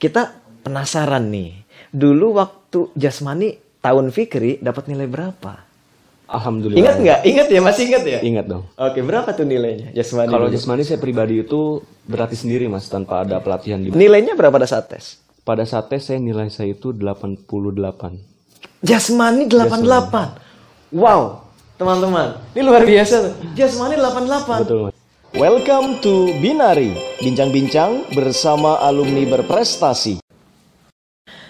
kita penasaran nih. Dulu waktu Jasmani tahun Fikri dapat nilai berapa? Alhamdulillah. Ingat nggak? Ingat ya, masih ingat ya? Ingat dong. Oke, berapa tuh nilainya Jasmani? Kalau Jasmani saya pribadi itu berarti sendiri Mas tanpa ada pelatihan di. Nilainya berapa pada saat tes? Pada saat tes saya nilai saya itu 88. Jasmani 88. Jasmani. Wow, teman-teman. Ini luar biasa Jasmani 88. Betul, Mas. Welcome to Binari, bincang-bincang bersama alumni berprestasi.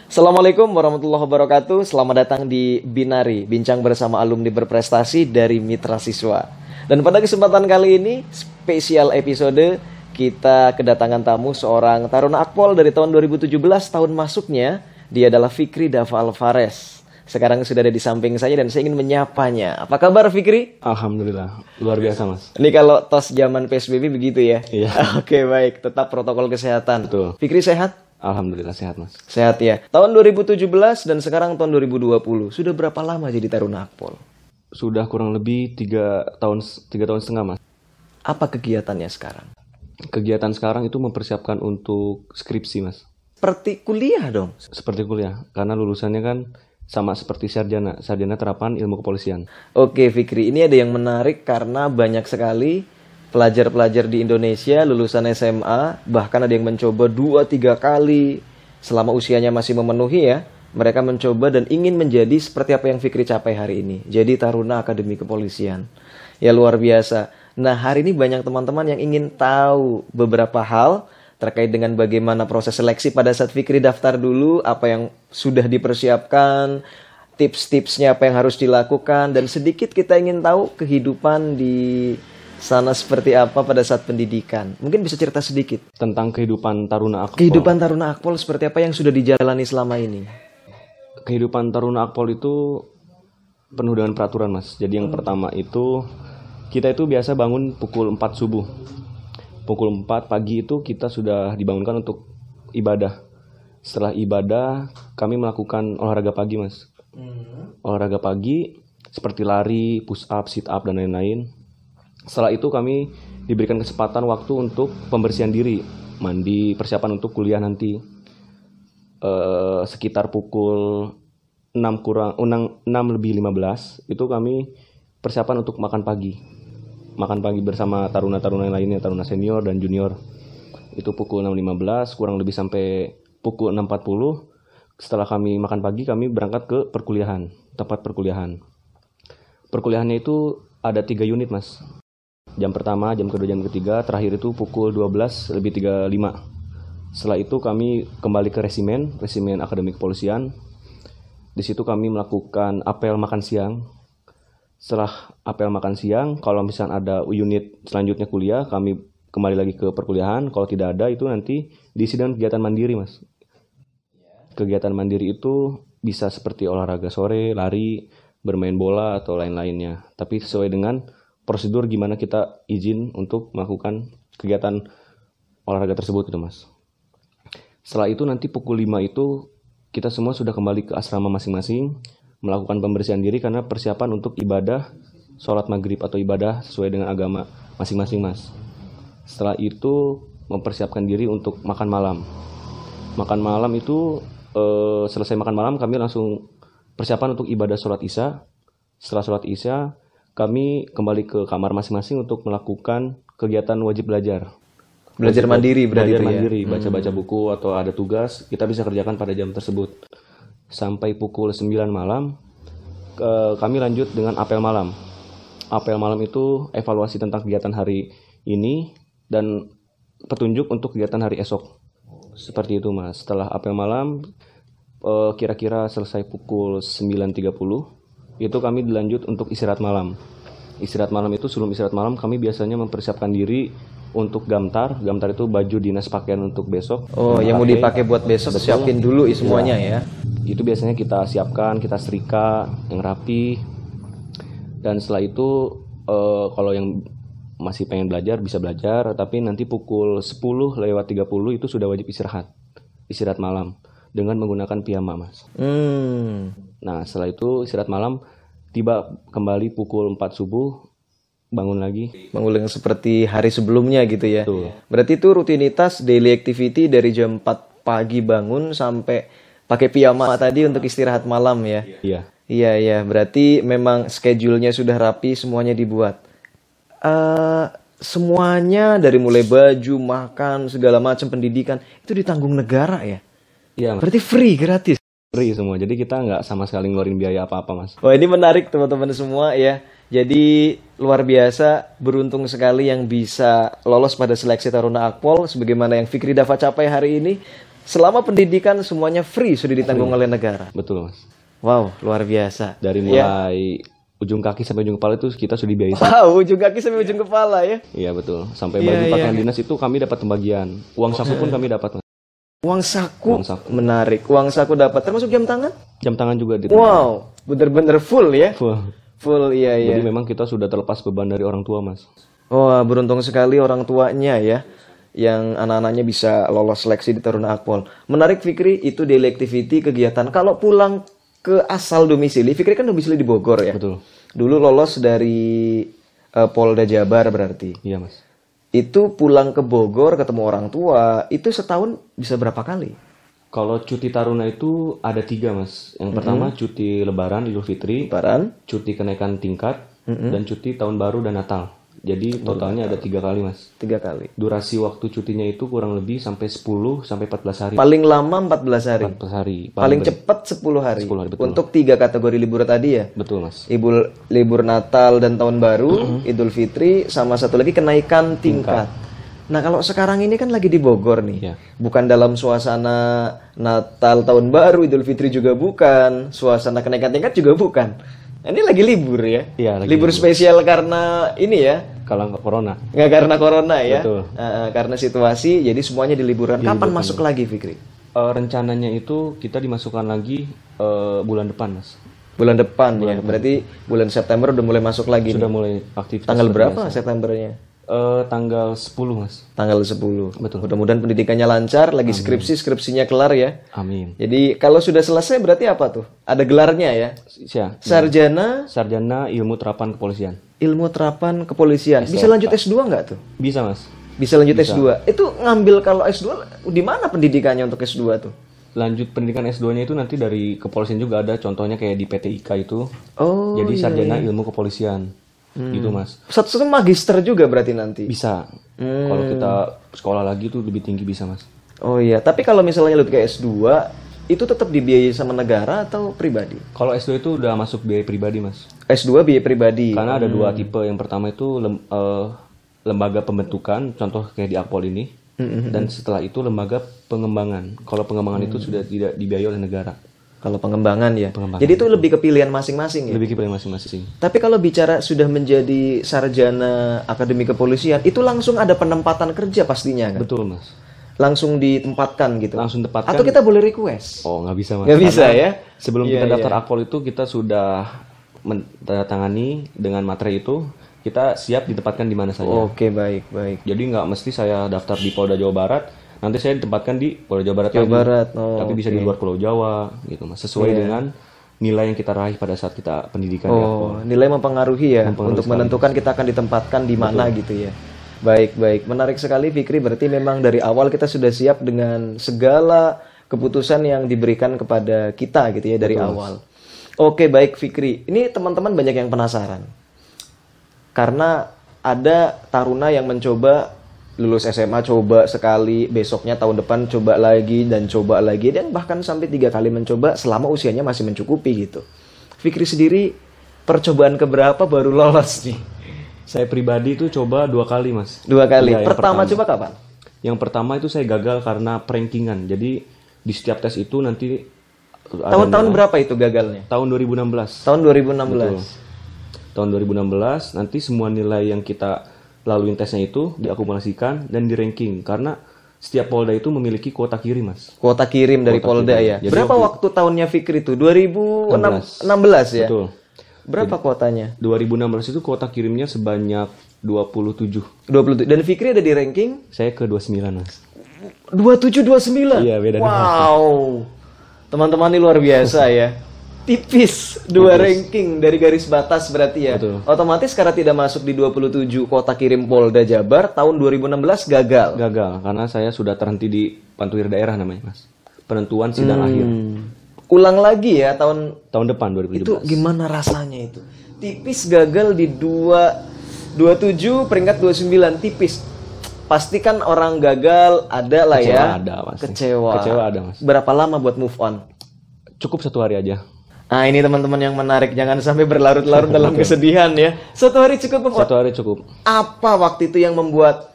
Assalamualaikum warahmatullahi wabarakatuh. Selamat datang di Binari, bincang bersama alumni berprestasi dari Mitra Siswa. Dan pada kesempatan kali ini, spesial episode kita kedatangan tamu seorang taruna akpol dari tahun 2017 tahun masuknya. Dia adalah Fikri Dava Alvarez sekarang sudah ada di samping saya dan saya ingin menyapanya. Apa kabar Fikri? Alhamdulillah, luar biasa mas. Ini kalau tos zaman PSBB begitu ya? Iya. Oke baik, tetap protokol kesehatan. Betul. Fikri sehat? Alhamdulillah sehat mas. Sehat ya. Tahun 2017 dan sekarang tahun 2020, sudah berapa lama jadi Taruna Akpol? Sudah kurang lebih 3 tahun 3 tahun setengah mas. Apa kegiatannya sekarang? Kegiatan sekarang itu mempersiapkan untuk skripsi mas. Seperti kuliah dong? Seperti kuliah, karena lulusannya kan sama seperti sarjana, sarjana terapan ilmu kepolisian. Oke Fikri, ini ada yang menarik karena banyak sekali pelajar-pelajar di Indonesia lulusan SMA, bahkan ada yang mencoba dua, tiga kali selama usianya masih memenuhi ya, mereka mencoba dan ingin menjadi seperti apa yang Fikri capai hari ini, jadi Taruna Akademi Kepolisian. Ya luar biasa. Nah hari ini banyak teman-teman yang ingin tahu beberapa hal terkait dengan bagaimana proses seleksi pada saat Fikri daftar dulu, apa yang sudah dipersiapkan, tips-tipsnya apa yang harus dilakukan, dan sedikit kita ingin tahu kehidupan di sana seperti apa pada saat pendidikan. Mungkin bisa cerita sedikit. Tentang kehidupan Taruna Akpol. Kehidupan Taruna Akpol seperti apa yang sudah dijalani selama ini? Kehidupan Taruna Akpol itu penuh dengan peraturan mas. Jadi yang hmm. pertama itu kita itu biasa bangun pukul 4 subuh pukul 4 pagi itu kita sudah dibangunkan untuk ibadah. Setelah ibadah, kami melakukan olahraga pagi, Mas. Hmm. Olahraga pagi seperti lari, push up, sit up dan lain-lain. Setelah itu kami diberikan kesempatan waktu untuk pembersihan diri, mandi, persiapan untuk kuliah nanti. Uh, sekitar pukul 6 kurang 6 lebih 15 itu kami persiapan untuk makan pagi makan pagi bersama taruna-taruna yang lainnya, taruna senior dan junior. Itu pukul 6.15, kurang lebih sampai pukul 6.40. Setelah kami makan pagi, kami berangkat ke perkuliahan, tempat perkuliahan. Perkuliahannya itu ada tiga unit, Mas. Jam pertama, jam kedua, jam ketiga, terakhir itu pukul 12 lebih 35. Setelah itu kami kembali ke resimen, resimen akademik kepolisian. Di situ kami melakukan apel makan siang setelah apel makan siang kalau misalnya ada unit selanjutnya kuliah kami kembali lagi ke perkuliahan kalau tidak ada itu nanti di sidang kegiatan mandiri mas kegiatan mandiri itu bisa seperti olahraga sore lari bermain bola atau lain-lainnya tapi sesuai dengan prosedur gimana kita izin untuk melakukan kegiatan olahraga tersebut gitu mas setelah itu nanti pukul 5 itu kita semua sudah kembali ke asrama masing-masing melakukan pembersihan diri karena persiapan untuk ibadah sholat maghrib atau ibadah sesuai dengan agama masing-masing mas. Setelah itu mempersiapkan diri untuk makan malam. Makan malam itu eh, selesai makan malam kami langsung persiapan untuk ibadah sholat isya. Setelah sholat isya kami kembali ke kamar masing-masing untuk melakukan kegiatan wajib belajar. Belajar mandiri berarti belajar ya? mandiri, baca-baca hmm. buku atau ada tugas kita bisa kerjakan pada jam tersebut sampai pukul 9 malam e, kami lanjut dengan apel malam. Apel malam itu evaluasi tentang kegiatan hari ini dan petunjuk untuk kegiatan hari esok. Seperti itu Mas. Setelah apel malam eh, kira-kira selesai pukul 9.30 itu kami dilanjut untuk istirahat malam istirahat malam itu sebelum istirahat malam kami biasanya mempersiapkan diri untuk gamtar. Gamtar itu baju dinas pakaian untuk besok. Oh, yang mau dipakai buat besok betul. siapin dulu iya. semuanya ya. ya. Itu biasanya kita siapkan, kita serika yang rapi. Dan setelah itu uh, kalau yang masih pengen belajar bisa belajar, tapi nanti pukul 10 lewat 30 itu sudah wajib istirahat. Istirahat malam dengan menggunakan piyama, Mas. Hmm. Nah, setelah itu istirahat malam tiba kembali pukul 4 subuh bangun lagi mengulang seperti hari sebelumnya gitu ya Betul. berarti itu rutinitas daily activity dari jam 4 pagi bangun sampai pakai piyama tadi untuk istirahat malam ya iya iya iya berarti memang schedule-nya sudah rapi semuanya dibuat uh, semuanya dari mulai baju makan segala macam pendidikan itu ditanggung negara ya iya berarti free gratis free semua. Jadi kita nggak sama sekali ngeluarin biaya apa-apa, Mas. Wah, ini menarik teman-teman semua ya. Jadi luar biasa, beruntung sekali yang bisa lolos pada seleksi Taruna Akpol sebagaimana yang Fikri Dafa capai hari ini. Selama pendidikan semuanya free sudah ditanggung oleh negara. Betul, Mas. Wow, luar biasa. Dari ya. mulai ya ujung kaki sampai ujung kepala itu kita sudah dibiayai. Wow, ujung kaki sampai ujung kepala ya? Iya betul. Sampai yeah, baju yeah. pakaian dinas itu kami dapat pembagian. Uang saku pun iya. kami dapat. Uang saku. Uang saku. Menarik. Uang saku dapat. Termasuk jam tangan? Jam tangan juga di. Wow, bener-bener full ya? Full. Full, iya, iya. Jadi memang kita sudah terlepas beban dari orang tua, Mas. Wah, oh, beruntung sekali orang tuanya ya. Yang anak-anaknya bisa lolos seleksi di Taruna Akpol. Menarik Fikri, itu di kegiatan. Kalau pulang ke asal domisili, Fikri kan domisili di Bogor ya? Betul. Dulu lolos dari uh, Polda Jabar berarti. Iya, Mas itu pulang ke Bogor ketemu orang tua itu setahun bisa berapa kali? Kalau cuti taruna itu ada tiga mas. Yang mm -hmm. pertama cuti Lebaran Idul Fitri, Lebaran, cuti kenaikan tingkat, mm -hmm. dan cuti tahun baru dan Natal. Jadi totalnya ada tiga kali mas. Tiga kali. Durasi waktu cutinya itu kurang lebih sampai 10 sampai 14 hari. Paling lama 14 hari. 14 hari. Paling, Paling cepat 10 hari. 10 hari betul. Untuk tiga kategori libur tadi ya. Betul mas. Ibu libur Natal dan Tahun Baru, Idul Fitri, sama satu lagi kenaikan tingkat. tingkat. Nah kalau sekarang ini kan lagi di Bogor nih, ya. bukan dalam suasana Natal Tahun Baru Idul Fitri juga bukan, suasana kenaikan tingkat juga bukan. Nah, ini lagi libur ya? Iya, lagi libur, libur spesial karena ini ya. Kalau nggak corona. Nggak karena corona ya. Betul. Uh, karena situasi, jadi semuanya di liburan. Kapan masuk lagi, Fikri? Uh, rencananya itu kita dimasukkan lagi uh, bulan depan, Mas. Bulan depan ya. bulan ya. Depan. Berarti bulan September udah mulai masuk lagi. Sudah nih. mulai aktif. Tanggal berapa biasa. Septembernya? Uh, tanggal 10 mas tanggal 10 betul mudah-mudahan pendidikannya lancar lagi amin. skripsi skripsinya kelar ya amin jadi kalau sudah selesai berarti apa tuh ada gelarnya ya Sia, sarjana sarjana ilmu terapan kepolisian ilmu terapan kepolisian bisa lanjut S2 nggak tuh bisa mas bisa lanjut S2 itu ngambil kalau S2 di mana pendidikannya untuk S2 tuh lanjut pendidikan S2-nya itu nanti dari kepolisian juga ada contohnya kayak di PTIK itu. Oh. Jadi iya, sarjana iya. ilmu kepolisian hmm. gitu mas satu magister juga berarti nanti bisa hmm. kalau kita sekolah lagi tuh lebih tinggi bisa mas oh iya tapi kalau misalnya lu ke S2 itu tetap dibiayai sama negara atau pribadi? Kalau S2 itu udah masuk biaya pribadi, Mas. S2 biaya pribadi. Karena ada hmm. dua tipe. Yang pertama itu lem, uh, lembaga pembentukan, contoh kayak di Akpol ini. Hmm, hmm, hmm. Dan setelah itu lembaga pengembangan. Kalau pengembangan hmm. itu sudah tidak dibiayai oleh negara. Kalau pengembangan ya. Pengembangan. Jadi itu lebih ke pilihan masing-masing ya. Lebih pilihan masing-masing. Tapi kalau bicara sudah menjadi sarjana akademi kepolisian, itu langsung ada penempatan kerja pastinya kan? Betul mas. Langsung ditempatkan gitu. Langsung tempatkan. Atau kita boleh request? Oh nggak bisa mas. Nggak bisa ya. Sebelum yeah, kita iya. daftar yeah. akpol itu kita sudah mendatangani dengan materi itu kita siap ditempatkan di mana saja. Oke, okay, baik, baik. Jadi nggak mesti saya daftar di Polda Jawa Barat, nanti saya ditempatkan di Pulau Jawa Barat Jawa lagi. Barat, oh, tapi okay. bisa di luar Pulau Jawa gitu mas sesuai yeah. dengan nilai yang kita raih pada saat kita pendidikan ya. oh, ya. nilai mempengaruhi ya mempengaruhi untuk sekali. menentukan kita akan ditempatkan di mana Betul. gitu ya baik baik menarik sekali Fikri berarti memang dari awal kita sudah siap dengan segala keputusan yang diberikan kepada kita gitu ya dari awal oke baik Fikri ini teman-teman banyak yang penasaran karena ada taruna yang mencoba lulus SMA coba sekali, besoknya tahun depan coba lagi dan coba lagi dan bahkan sampai tiga kali mencoba selama usianya masih mencukupi gitu. Fikri sendiri percobaan keberapa baru lolos nih? Saya pribadi itu coba dua kali mas. Dua kali. Ya, pertama, pertama coba kapan? Yang pertama itu saya gagal karena prankingan. Jadi di setiap tes itu nanti tahun-tahun berapa itu gagalnya? Tahun 2016. Tahun 2016. Betul. Tahun 2016 nanti semua nilai yang kita laluin tesnya itu diakumulasikan dan di ranking karena setiap polda itu memiliki kuota kirim mas kuota kirim dari polda kirim. ya Jadi berapa waktu, waktu tahunnya Fikri itu 2016 ya betul berapa Jadi, kuotanya 2016 itu kuota kirimnya sebanyak 27 27 dan Fikri ada di ranking saya ke 29 mas 27 29 iya beda wow teman-teman ini luar biasa ya tipis dua tipis. ranking dari garis batas berarti ya. Betul. Otomatis karena tidak masuk di 27 kota kirim Polda Jabar tahun 2016 gagal. Gagal karena saya sudah terhenti di pantuir daerah namanya, Mas. Penentuan sidang hmm. akhir. Ulang lagi ya tahun tahun depan 2017. Itu gimana rasanya itu? Tipis gagal di dua 27 peringkat 29 tipis. Pasti kan orang gagal ada lah ya. Ada, Mas. Kecewa. Kecewa ada, Mas. Berapa lama buat move on? Cukup satu hari aja. Nah ini teman-teman yang menarik, jangan sampai berlarut-larut dalam kesedihan ya. Satu hari cukup. Satu hari cukup. Apa waktu itu yang membuat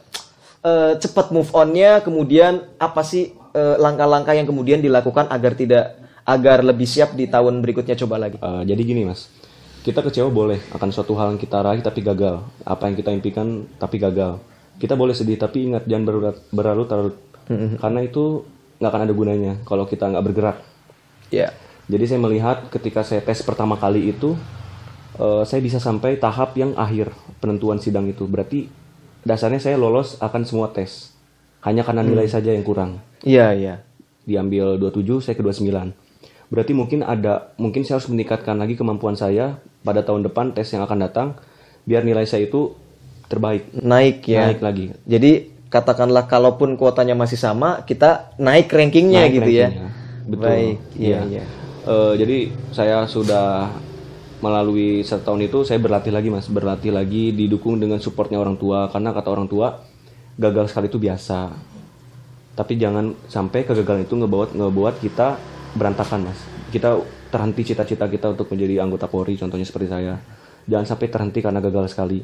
uh, cepat move onnya? Kemudian apa sih uh, langkah-langkah yang kemudian dilakukan agar tidak agar lebih siap di tahun berikutnya coba lagi? Uh, jadi gini mas, kita kecewa boleh akan suatu hal yang kita raih tapi gagal, apa yang kita impikan tapi gagal. Kita boleh sedih tapi ingat jangan berlarut-larut, mm-hmm. karena itu nggak akan ada gunanya kalau kita nggak bergerak. Ya. Yeah jadi saya melihat ketika saya tes pertama kali itu uh, saya bisa sampai tahap yang akhir penentuan sidang itu. Berarti dasarnya saya lolos akan semua tes. Hanya karena hmm. nilai hmm. saja yang kurang. Iya, iya. Diambil 27, saya ke 29. Berarti mungkin ada mungkin saya harus meningkatkan lagi kemampuan saya pada tahun depan tes yang akan datang biar nilai saya itu terbaik. Naik ya. Naik lagi. Jadi katakanlah kalaupun kuotanya masih sama, kita naik rankingnya naik gitu ya. rankingnya. ya. Betul. Baik. Iya, iya. iya uh, jadi saya sudah melalui setahun itu saya berlatih lagi mas berlatih lagi didukung dengan supportnya orang tua karena kata orang tua gagal sekali itu biasa tapi jangan sampai kegagalan itu ngebuat ngebuat kita berantakan mas kita terhenti cita-cita kita untuk menjadi anggota Polri contohnya seperti saya jangan sampai terhenti karena gagal sekali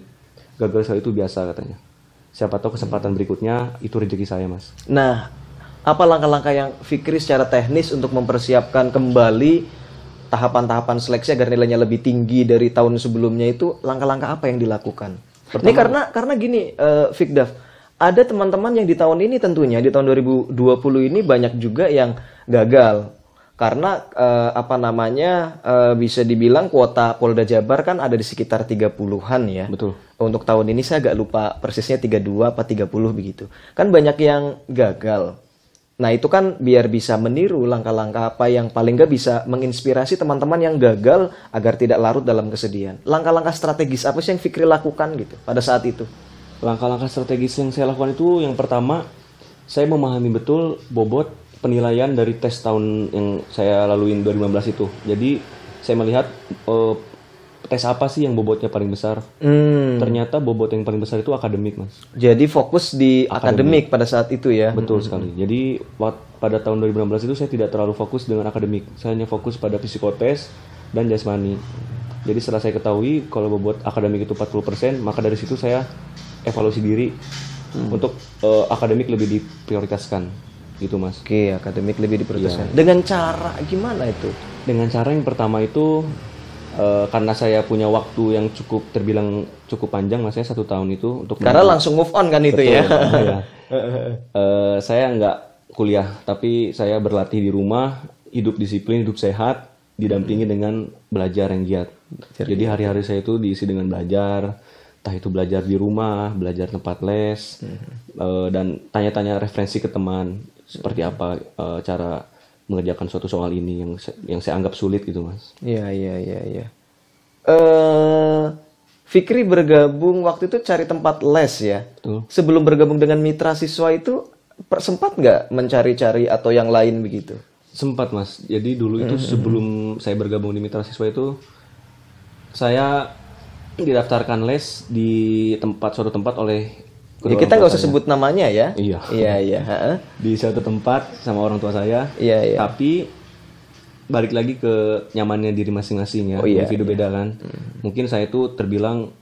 gagal sekali itu biasa katanya siapa tahu kesempatan berikutnya itu rezeki saya mas nah apa langkah-langkah yang Fikri secara teknis untuk mempersiapkan kembali tahapan-tahapan seleksi agar nilainya lebih tinggi dari tahun sebelumnya itu langkah-langkah apa yang dilakukan? Pertama, ini karena karena gini, uh, eh, Fikdaf, ada teman-teman yang di tahun ini tentunya di tahun 2020 ini banyak juga yang gagal karena uh, apa namanya uh, bisa dibilang kuota Polda Jabar kan ada di sekitar 30-an ya. Betul. Untuk tahun ini saya agak lupa persisnya 32 apa 30 begitu. Kan banyak yang gagal. Nah itu kan biar bisa meniru langkah-langkah apa yang paling gak bisa menginspirasi teman-teman yang gagal agar tidak larut dalam kesedihan. Langkah-langkah strategis apa sih yang Fikri lakukan gitu pada saat itu? Langkah-langkah strategis yang saya lakukan itu yang pertama saya memahami betul bobot penilaian dari tes tahun yang saya laluin 2015 itu. Jadi saya melihat eh, tes apa sih yang bobotnya paling besar? Hmm. Ternyata bobot yang paling besar itu akademik, Mas. Jadi fokus di akademik, akademik pada saat itu ya. Betul hmm. sekali. Jadi pada tahun 2016 itu saya tidak terlalu fokus dengan akademik. Saya hanya fokus pada psikotes dan jasmani. Jadi setelah saya ketahui kalau bobot akademik itu 40%, maka dari situ saya evaluasi diri hmm. untuk uh, akademik lebih diprioritaskan gitu mas. Oke, akademik lebih diprioritaskan. Ya. Dengan cara gimana itu? Dengan cara yang pertama itu uh, karena saya punya waktu yang cukup terbilang cukup panjang maksudnya satu tahun itu untuk karena menang. langsung move on kan itu Betul, ya, ya. uh, saya nggak kuliah tapi saya berlatih di rumah hidup disiplin hidup sehat didampingi hmm. dengan belajar yang giat jadi hari-hari saya itu diisi dengan belajar entah itu belajar di rumah belajar tempat les hmm. uh, dan tanya-tanya referensi ke teman seperti apa uh, cara mengerjakan suatu soal ini yang yang saya anggap sulit gitu mas. Iya iya iya. Ya. Uh, Fikri bergabung waktu itu cari tempat les ya. Betul. Sebelum bergabung dengan mitra siswa itu sempat nggak mencari-cari atau yang lain begitu? Sempat mas. Jadi dulu itu mm -hmm. sebelum saya bergabung di mitra siswa itu saya didaftarkan les di tempat suatu tempat oleh ya kita nggak usah sebut namanya ya iya iya iya di satu tempat sama orang tua saya iya iya tapi balik lagi ke nyamannya diri masing-masing ya oh, iya, individu iya. beda kan hmm. mungkin saya itu terbilang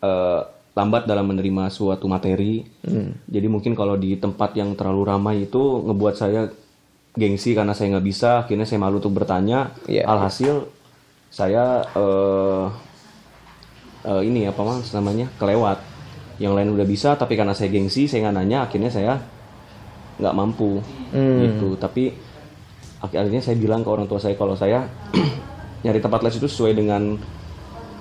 uh, lambat dalam menerima suatu materi Mm. jadi mungkin kalau di tempat yang terlalu ramai itu ngebuat saya gengsi karena saya nggak bisa akhirnya saya malu untuk bertanya yeah. alhasil saya uh, uh, ini apa namanya kelewat yang lain udah bisa tapi karena saya gengsi saya nggak nanya akhirnya saya nggak mampu hmm. gitu tapi akhirnya saya bilang ke orang tua saya kalau saya nyari tempat les itu sesuai dengan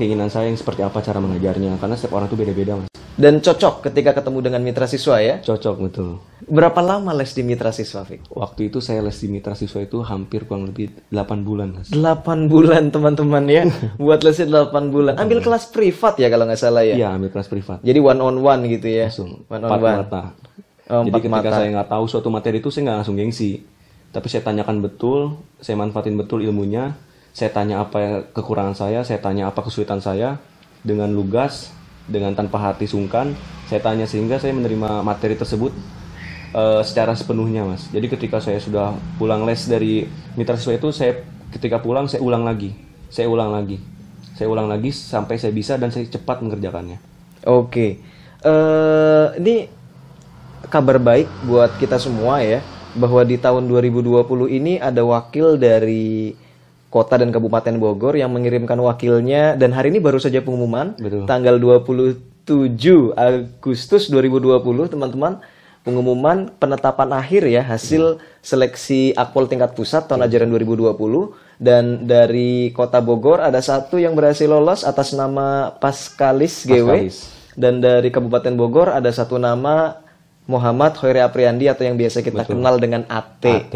keinginan saya yang seperti apa cara mengajarnya karena setiap orang tuh beda-beda mas dan cocok ketika ketemu dengan mitra siswa ya? Cocok, betul. Berapa lama les di mitra siswa, Fik? Waktu itu saya les di mitra siswa itu hampir kurang lebih 8 bulan. Les. 8 bulan, teman-teman ya. Buat lesnya 8 bulan. Ambil kelas privat ya kalau nggak salah ya? Iya, ambil kelas privat. Jadi one on one gitu ya? Langsung. One on one. Mata. Oh, Jadi ketika mata. saya nggak tahu suatu materi itu, saya nggak langsung gengsi. Tapi saya tanyakan betul, saya manfaatin betul ilmunya, saya tanya apa kekurangan saya, saya tanya apa kesulitan saya, dengan lugas dengan tanpa hati sungkan saya tanya sehingga saya menerima materi tersebut uh, secara sepenuhnya mas jadi ketika saya sudah pulang les dari mitra siswa itu saya ketika pulang saya ulang lagi saya ulang lagi saya ulang lagi sampai saya bisa dan saya cepat mengerjakannya oke okay. uh, eh, ini kabar baik buat kita semua ya bahwa di tahun 2020 ini ada wakil dari kota dan kabupaten Bogor yang mengirimkan wakilnya dan hari ini baru saja pengumuman Betul. tanggal 27 Agustus 2020 teman-teman pengumuman penetapan akhir ya hasil seleksi akpol tingkat pusat tahun hmm. ajaran 2020 dan dari kota Bogor ada satu yang berhasil lolos atas nama Paskalis GW dan dari Kabupaten Bogor ada satu nama Muhammad Khairi Apriandi atau yang biasa kita Betul. kenal dengan AT. AT.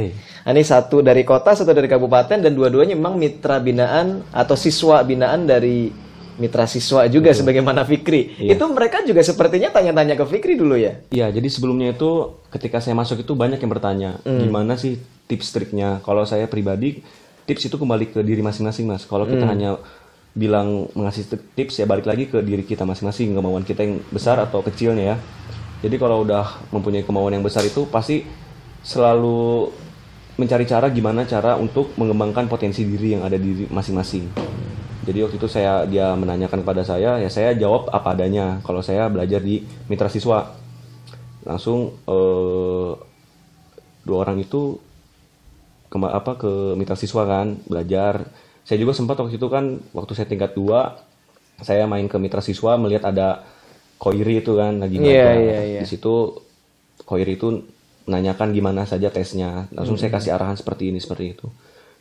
ini satu dari kota, satu dari kabupaten dan dua-duanya memang mitra binaan atau siswa binaan dari mitra siswa juga Betul. sebagaimana Fikri. Iya. Itu mereka juga sepertinya tanya-tanya ke Fikri dulu ya. Iya, jadi sebelumnya itu ketika saya masuk itu banyak yang bertanya, hmm. gimana sih tips triknya? Kalau saya pribadi tips itu kembali ke diri masing-masing, Mas. Kalau kita hmm. hanya bilang mengasih tips ya balik lagi ke diri kita masing-masing, kemauan kita yang besar atau kecilnya ya. Jadi kalau udah mempunyai kemauan yang besar itu pasti selalu mencari cara gimana cara untuk mengembangkan potensi diri yang ada di masing-masing. Jadi waktu itu saya dia menanyakan kepada saya, ya saya jawab apa adanya. Kalau saya belajar di mitra siswa, langsung eh, dua orang itu ke apa ke mitra siswa kan belajar. Saya juga sempat waktu itu kan waktu saya tingkat dua, saya main ke mitra siswa melihat ada Koiri itu kan lagi Yeah, iya, yeah, yeah. Di situ Koiri itu nanyakan gimana saja tesnya. Langsung hmm. saya kasih arahan seperti ini, seperti itu.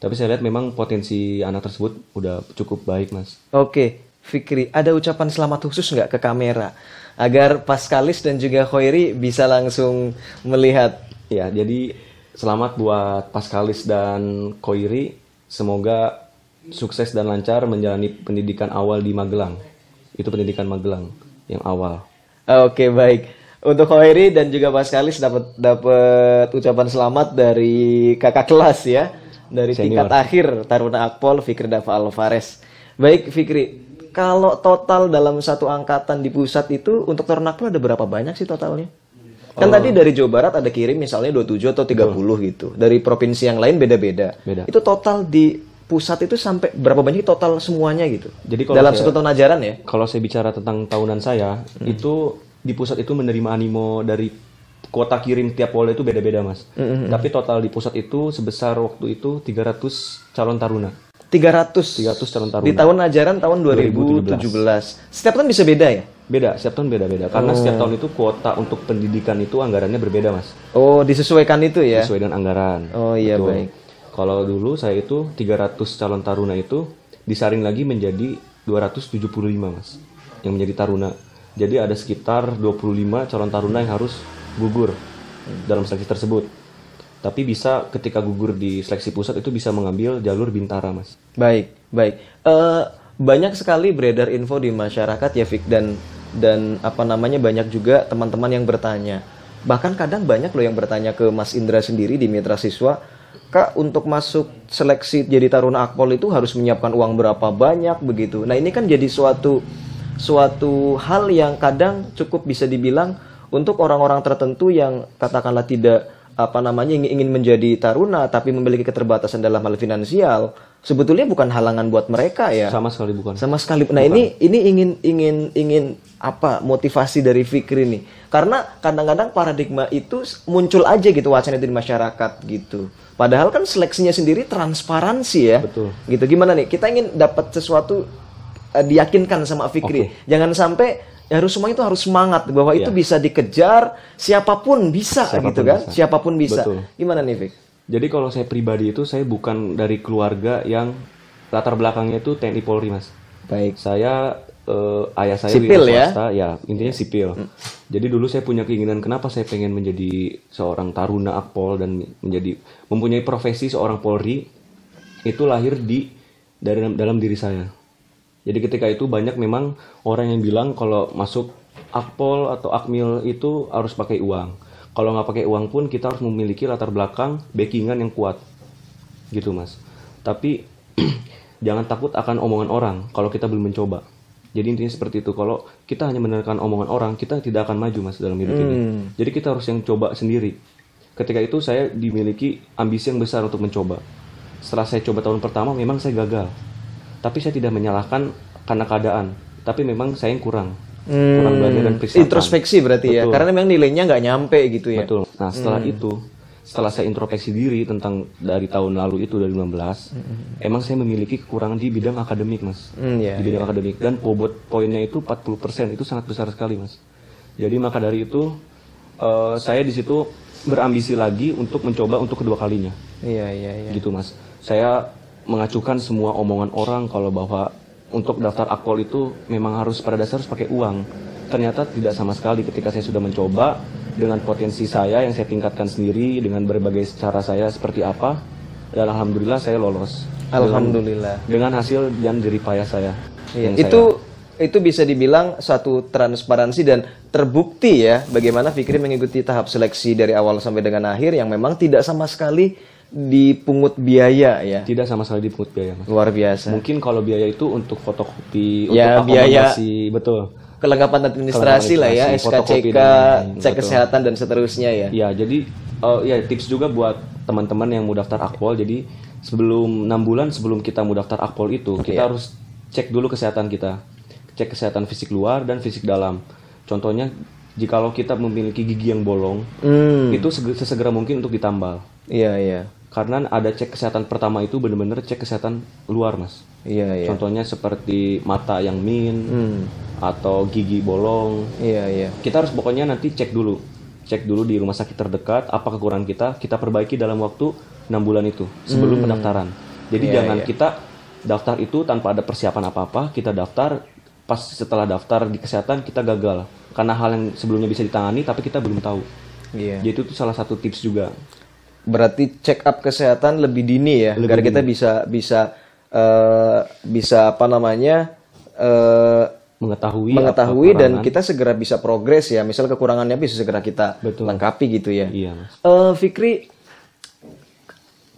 Tapi saya lihat memang potensi anak tersebut udah cukup baik, Mas. Oke, okay. Fikri, ada ucapan selamat khusus nggak ke kamera? Agar Paskalis dan juga Khoiri bisa langsung melihat. Ya, jadi selamat buat Paskalis dan Khoiri. Semoga sukses dan lancar menjalani pendidikan awal di Magelang. Itu pendidikan Magelang yang awal. Ah, oke, okay, baik. Untuk Khairi dan juga Mas Kalis dapat dapat ucapan selamat dari kakak kelas ya, dari Senior. tingkat akhir Taruna Akpol Fikri Dava Alvarez. Baik, Fikri, kalau total dalam satu angkatan di pusat itu untuk Taruna Akpol ada berapa banyak sih totalnya? Kan oh. tadi dari Jawa Barat ada kirim misalnya 27 atau 30 oh. gitu. Dari provinsi yang lain beda Beda. Itu total di pusat itu sampai berapa banyak total semuanya gitu. Jadi kalau dalam saya, satu tahun ajaran ya. Kalau saya bicara tentang tahunan saya, hmm. itu di pusat itu menerima animo dari kuota kirim tiap wali itu beda-beda, Mas. Hmm, hmm, hmm, Tapi total di pusat itu sebesar waktu itu 300 calon taruna. 300 300 calon taruna. Di tahun ajaran tahun 2017. 2017. Setiap tahun bisa beda ya? Beda, setiap tahun beda-beda. Karena oh. setiap tahun itu kuota untuk pendidikan itu anggarannya berbeda, Mas. Oh, disesuaikan itu ya? Sesuai dengan anggaran. Oh iya, Betul. baik. Kalau dulu saya itu 300 calon taruna itu disaring lagi menjadi 275 mas yang menjadi taruna. Jadi ada sekitar 25 calon taruna yang harus gugur dalam seleksi tersebut. Tapi bisa ketika gugur di seleksi pusat itu bisa mengambil jalur bintara mas. Baik, baik. Uh, banyak sekali beredar info di masyarakat ya Fik dan dan apa namanya banyak juga teman-teman yang bertanya. Bahkan kadang banyak loh yang bertanya ke Mas Indra sendiri di Mitra Siswa Kak, untuk masuk seleksi jadi taruna akpol itu harus menyiapkan uang berapa banyak begitu. Nah, ini kan jadi suatu suatu hal yang kadang cukup bisa dibilang untuk orang-orang tertentu yang katakanlah tidak apa namanya ingin menjadi taruna tapi memiliki keterbatasan dalam hal finansial sebetulnya bukan halangan buat mereka ya sama sekali bukan sama sekali nah bukan. ini ini ingin ingin ingin apa motivasi dari Fikri nih? Karena kadang-kadang paradigma itu muncul aja gitu wacana itu di masyarakat gitu. Padahal kan seleksinya sendiri transparansi ya. Betul. Gitu. Gimana nih? Kita ingin dapat sesuatu uh, diyakinkan sama Fikri. Okay. Jangan sampai ya harus semua itu harus semangat bahwa ya. itu iya. bisa dikejar siapapun bisa siapapun gitu kan bisa. siapapun bisa Betul. gimana nih fik Jadi kalau saya pribadi itu saya bukan dari keluarga yang latar belakangnya itu TNI Polri mas. Baik. Saya uh, ayah saya sipil ya? Swasta, ya intinya iya. sipil. mm. Jadi dulu saya punya keinginan kenapa saya pengen menjadi seorang taruna akpol dan menjadi mempunyai profesi seorang polri itu lahir di dari dalam diri saya. Jadi ketika itu banyak memang orang yang bilang kalau masuk akpol atau akmil itu harus pakai uang. Kalau nggak pakai uang pun kita harus memiliki latar belakang backingan yang kuat, gitu mas. Tapi jangan takut akan omongan orang kalau kita belum mencoba jadi intinya seperti itu. Kalau kita hanya mendengarkan omongan orang, kita tidak akan maju mas dalam hidup hmm. ini. Jadi kita harus yang coba sendiri. Ketika itu saya dimiliki ambisi yang besar untuk mencoba. Setelah saya coba tahun pertama, memang saya gagal. Tapi saya tidak menyalahkan karena keadaan. Tapi memang saya yang kurang. Hmm. Kurang belajar dan periksa. Introspeksi berarti ya. Betul. ya. Karena memang nilainya nggak nyampe gitu ya. Betul. Nah setelah hmm. itu setelah saya introspeksi diri tentang dari tahun lalu itu 2015, mm -hmm. emang saya memiliki kekurangan di bidang akademik, Mas. Mm, yeah, di bidang yeah. akademik dan bobot poinnya itu 40%, itu sangat besar sekali, Mas. Jadi maka dari itu uh, saya di situ berambisi lagi untuk mencoba untuk kedua kalinya. Iya, yeah, iya, yeah, Yeah. Gitu, Mas. Saya mengacukan semua omongan orang kalau bahwa untuk daftar akpol itu memang harus pada dasar harus pakai uang. Ternyata tidak sama sekali ketika saya sudah mencoba dengan potensi saya yang saya tingkatkan sendiri dengan berbagai cara saya seperti apa dan alhamdulillah saya lolos. Alhamdulillah. Dengan, dengan hasil dan jerih payah saya. Iya. Itu saya. itu bisa dibilang satu transparansi dan terbukti ya bagaimana Fikri mengikuti tahap seleksi dari awal sampai dengan akhir yang memang tidak sama sekali dipungut biaya ya. Tidak sama sekali dipungut biaya. Mas. Luar biasa. Mungkin kalau biaya itu untuk fotokopi, ya, untuk biaya. betul kelengkapan administrasi, lah ya, SKCK, dan, cek kesehatan dan seterusnya ya. Iya, jadi uh, ya tips juga buat teman-teman yang mau daftar akpol. Jadi sebelum enam bulan sebelum kita mau daftar akpol itu, okay. Iya. kita harus cek dulu kesehatan kita. Cek kesehatan fisik luar dan fisik dalam. Contohnya jikalau kita memiliki gigi yang bolong, hmm. itu sesegera mungkin untuk ditambal. Iya, iya karena ada cek kesehatan pertama itu benar-benar cek kesehatan luar mas iya, iya. contohnya seperti mata yang min hmm. atau gigi bolong iya iya kita harus pokoknya nanti cek dulu cek dulu di rumah sakit terdekat apa kekurangan kita kita perbaiki dalam waktu 6 bulan itu sebelum hmm. pendaftaran jadi iya, jangan iya. kita daftar itu tanpa ada persiapan apa apa kita daftar pas setelah daftar di kesehatan kita gagal karena hal yang sebelumnya bisa ditangani tapi kita belum tahu Iya. Jadi itu tuh salah satu tips juga berarti check up kesehatan lebih dini ya lebih agar dini. kita bisa bisa uh, bisa apa namanya uh, mengetahui mengetahui dan kita segera bisa progres ya misal kekurangannya bisa segera kita Betul. lengkapi gitu ya iya, mas. Uh, Fikri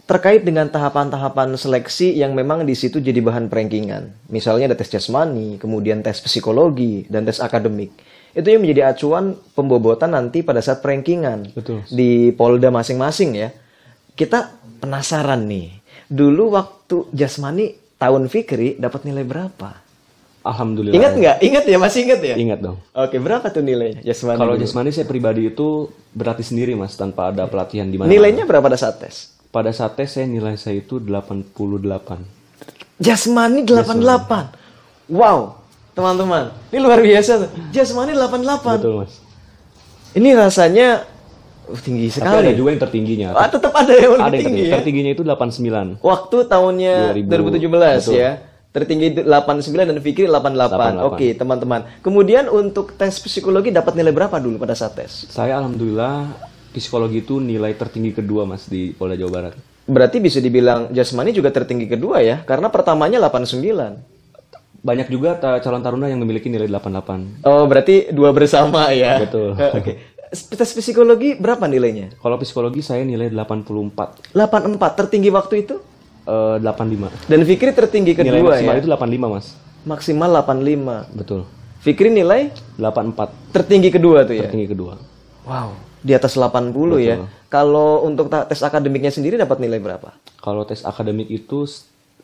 terkait dengan tahapan-tahapan seleksi yang memang di situ jadi bahan perankingan. Misalnya ada tes jasmani, kemudian tes psikologi, dan tes akademik itu yang menjadi acuan pembobotan nanti pada saat perankingan di polda masing-masing ya. Kita penasaran nih. Dulu waktu Jasmani tahun Fikri dapat nilai berapa? Alhamdulillah. Ingat ya. nggak? Ingat ya, masih ingat ya? Ingat dong. Oke, berapa tuh nilainya Jasmani? Kalau Jasmani saya pribadi itu berarti sendiri Mas tanpa ada pelatihan di mana. Nilainya berapa pada saat tes? Pada saat tes saya nilai saya itu 88. Jasmani 88. Jasmani. Wow teman-teman. Ini luar biasa tuh. Jasmani 88. Betul, Mas. Ini rasanya uh, tinggi sekali. Tapi ada juga yang tertingginya. Ah, tetap ada yang lebih ada Tertinggi. Ya? Tertingginya itu 89. Waktu tahunnya 2000, 2017 betul. ya. Tertinggi 89 dan Fikri 88. 88. Oke, teman-teman. Kemudian untuk tes psikologi dapat nilai berapa dulu pada saat tes? Saya alhamdulillah psikologi itu nilai tertinggi kedua Mas di Polda Jawa Barat. Berarti bisa dibilang jasmani juga tertinggi kedua ya, karena pertamanya 89 banyak juga eh, calon taruna yang memiliki nilai 88. Oh, berarti dua bersama ya. Betul. Eh, oke. okay. Tes psikologi berapa nilainya? Kalau psikologi saya nilai 84. 84 tertinggi waktu itu? Uh, eh, 85. Dan Fikri tertinggi kedua nilai ya? maksimal ya. itu 85, Mas. Maksimal 85. Betul. Fikri nilai 84. Tertinggi kedua tuh ya. Tertinggi kedua. Wow, di atas 80 ya? Betul. ya. Kalau untuk tes akademiknya sendiri dapat nilai berapa? Kalau tes akademik itu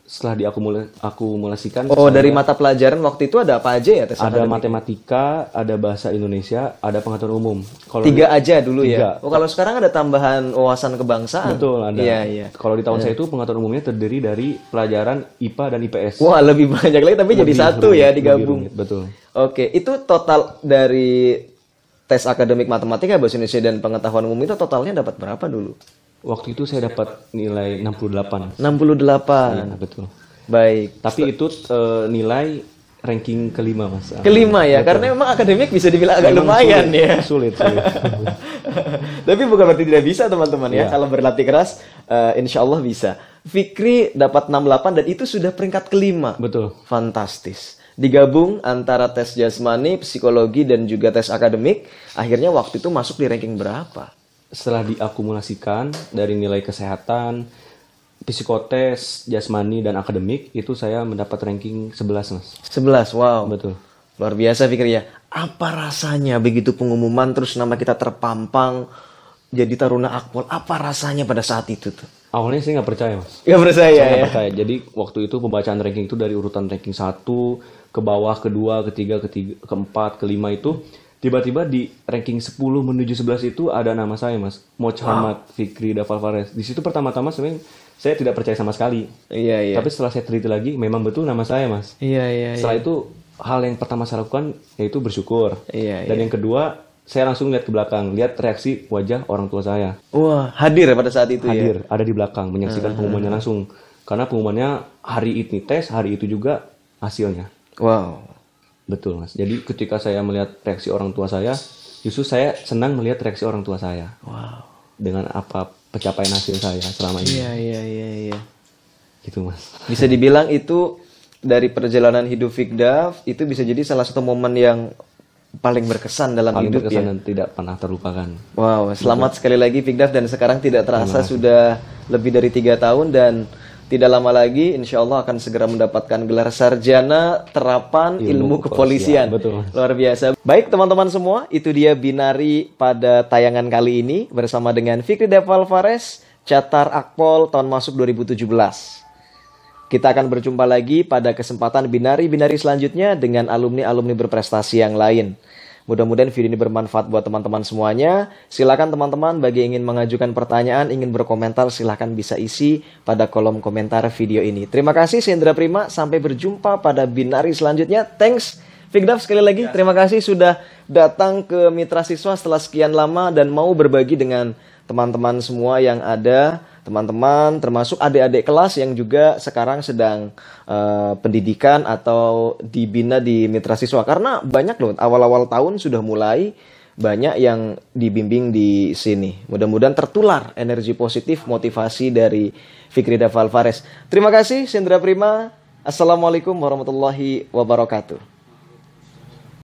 setelah diakumulasikan. Oh, dari mata pelajaran waktu itu ada apa aja ya tes Ada akademik? matematika, ada bahasa Indonesia, ada pengaturan umum. Kalau tiga di, aja dulu ya? tiga. ya. Oh, kalau sekarang ada tambahan wawasan kebangsaan. Betul, ada. Iya, iya. Kalau di tahun ya. saya itu pengaturan umumnya terdiri dari pelajaran IPA dan IPS. Wah, lebih banyak lagi tapi lebih jadi satu lebih, ya digabung. Lebih betul. Oke, itu total dari tes akademik matematika bahasa Indonesia dan pengetahuan umum itu totalnya dapat berapa dulu? Waktu itu saya dapat nilai 68. 68. Iya, betul. Baik. Tapi itu uh, nilai ranking kelima mas. Ah, kelima ya, Betul. karena memang akademik bisa dibilang agak memang lumayan sulit, ya. Sulit, sulit. Tapi bukan berarti tidak bisa teman-teman ya. ya. Kalau berlatih keras, uh, insya Allah bisa. Fikri dapat 68 dan itu sudah peringkat kelima. Betul. Fantastis. Digabung antara tes jasmani, psikologi, dan juga tes akademik, akhirnya waktu itu masuk di ranking berapa? setelah diakumulasikan dari nilai kesehatan, psikotes, jasmani dan akademik itu saya mendapat ranking 11 mas. 11 wow. Betul. Luar biasa Fikri ya. Apa rasanya begitu pengumuman terus nama kita terpampang jadi Taruna Akpol? Apa rasanya pada saat itu tuh? Awalnya saya nggak percaya mas. Nggak percaya saya ya. Gak percaya. Jadi waktu itu pembacaan ranking itu dari urutan ranking 1 ke bawah, kedua, ketiga, ketiga, keempat, kelima itu tiba-tiba di ranking 10 menuju 11 itu ada nama saya mas Mochamat wow. Fikri Davalvarez di situ pertama-tama sebenarnya saya tidak percaya sama sekali iya iya tapi setelah saya teliti lagi memang betul nama saya mas iya iya setelah iya. itu hal yang pertama saya lakukan yaitu bersyukur iya, dan iya. yang kedua saya langsung lihat ke belakang lihat reaksi wajah orang tua saya wah hadir ya pada saat itu ya? hadir ya? ada di belakang menyaksikan uh-huh. pengumumannya ah, ah. langsung karena pengumumannya hari ini tes hari itu juga hasilnya wow Betul mas. Jadi ketika saya melihat reaksi orang tua saya, justru saya senang melihat reaksi orang tua saya. Wow. Dengan apa pencapaian hasil saya selama ini. Iya iya iya. iya. Gitu mas. Bisa dibilang itu dari perjalanan hidup Fikdaf itu bisa jadi salah satu momen yang paling berkesan dalam paling hidup berkesan ya. dan tidak pernah terlupakan. Wow, selamat Betul. Gitu. sekali lagi Fikdaf dan sekarang tidak terasa sudah lebih dari tiga tahun dan tidak lama lagi, insya Allah akan segera mendapatkan gelar sarjana terapan ilmu, ilmu kepolisian. kepolisian. Betul. Luar biasa. Baik teman-teman semua, itu dia binari pada tayangan kali ini bersama dengan Fikri Deval Fares, Catar Akpol tahun masuk 2017. Kita akan berjumpa lagi pada kesempatan binari-binari selanjutnya dengan alumni-alumni berprestasi yang lain. Mudah-mudahan video ini bermanfaat buat teman-teman semuanya. Silakan teman-teman bagi yang ingin mengajukan pertanyaan, ingin berkomentar, silahkan bisa isi pada kolom komentar video ini. Terima kasih, Sendra Prima. Sampai berjumpa pada binari selanjutnya. Thanks. Fikdaf sekali lagi iya. terima kasih sudah datang ke Mitra Siswa setelah sekian lama dan mau berbagi dengan teman-teman semua yang ada teman-teman termasuk adik-adik kelas yang juga sekarang sedang uh, pendidikan atau dibina di mitra siswa karena banyak loh awal-awal tahun sudah mulai banyak yang dibimbing di sini. Mudah-mudahan tertular energi positif, motivasi dari Fikri Daval Fares Terima kasih Sindra Prima. Assalamualaikum warahmatullahi wabarakatuh.